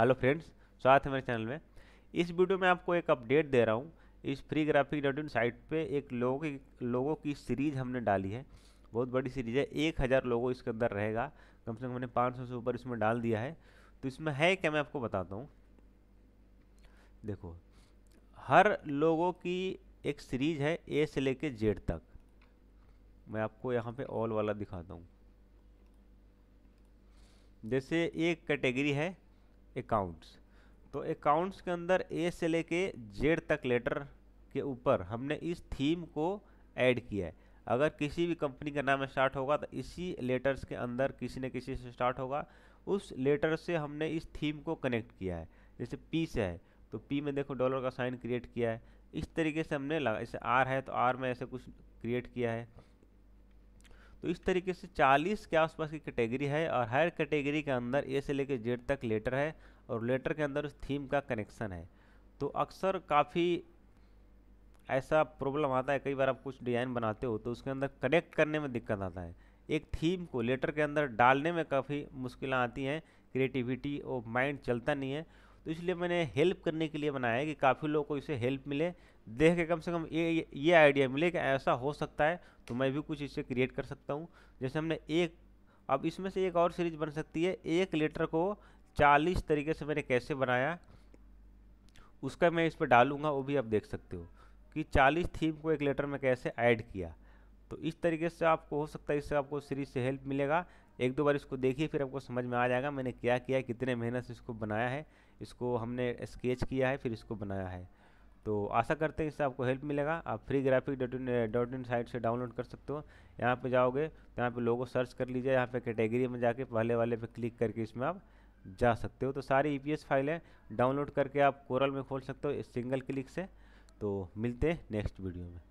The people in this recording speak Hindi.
हेलो फ्रेंड्स स्वागत है मेरे चैनल में इस वीडियो में आपको एक अपडेट दे रहा हूँ इस free graphic dot in site पर एक लोगों की लोगों की सीरीज़ हमने डाली है बहुत बड़ी सीरीज़ है एक हज़ार लोगों इसके अंदर रहेगा कम से कम हमने पाँच सौ से ऊपर इसमें डाल दिया है तो इसमें है क्या मैं आपको बताता हूँ देखो हर लोगों की एक सीरीज़ है ए से लेके जेड तक मैं आपको यहाँ पे ऑल वाला दिखाता हूँ जैसे एक कैटेगरी है अकाउंट्स तो अकाउंट्स के अंदर ए से लेके जेड तक लेटर के ऊपर हमने इस थीम को ऐड किया है अगर किसी भी कंपनी का नाम स्टार्ट होगा तो इसी लेटर्स के अंदर किसी न किसी से स्टार्ट होगा उस लेटर से हमने इस थीम को कनेक्ट किया है जैसे पी से है तो पी में देखो डॉलर का साइन क्रिएट किया है इस तरीके से हमने लगा जैसे आर है तो आर में ऐसे कुछ क्रिएट किया है तो इस तरीके से 40 के आसपास की कैटेगरी है और हर कैटेगरी के अंदर ए से लेकर जेड तक लेटर है और लेटर के अंदर उस थीम का कनेक्शन है तो अक्सर काफ़ी ऐसा प्रॉब्लम आता है कई बार आप कुछ डिज़ाइन बनाते हो तो उसके अंदर कनेक्ट करने में दिक्कत आता है एक थीम को लेटर के अंदर डालने में काफ़ी मुश्किलें आती हैं क्रिएटिविटी और माइंड चलता नहीं है तो इसलिए मैंने हेल्प करने के लिए बनाया है कि काफ़ी लोगों को इसे हेल्प मिले देख के कम से कम ये ये आइडिया मिले कि ऐसा हो सकता है तो मैं भी कुछ इससे क्रिएट कर सकता हूँ जैसे हमने एक अब इसमें से एक और सीरीज बन सकती है एक लेटर को चालीस तरीके से मैंने कैसे बनाया उसका मैं इस पर डालूंगा वो भी आप देख सकते हो कि चालीस थीम को एक लेटर में कैसे ऐड किया तो इस तरीके से आपको हो सकता है इससे आपको सीरीज से हेल्प मिलेगा एक दो बार इसको देखिए फिर आपको समझ में आ जाएगा मैंने क्या किया कितने मेहनत से इसको बनाया है इसको हमने स्केच किया है फिर इसको बनाया है तो आशा करते हैं इससे आपको हेल्प मिलेगा आप free graphic dot in dot in site से डाउनलोड कर सकते हो यहाँ पे जाओगे तो यहाँ पे लोगों सर्च कर लीजिए यहाँ पे कैटेगरी में जाके पहले वाले पे क्लिक करके इसमें आप जा सकते हो तो सारी ई e फाइलें डाउनलोड करके आप कोरल में खोल सकते हो सिंगल क्लिक से तो मिलते हैं नेक्स्ट वीडियो में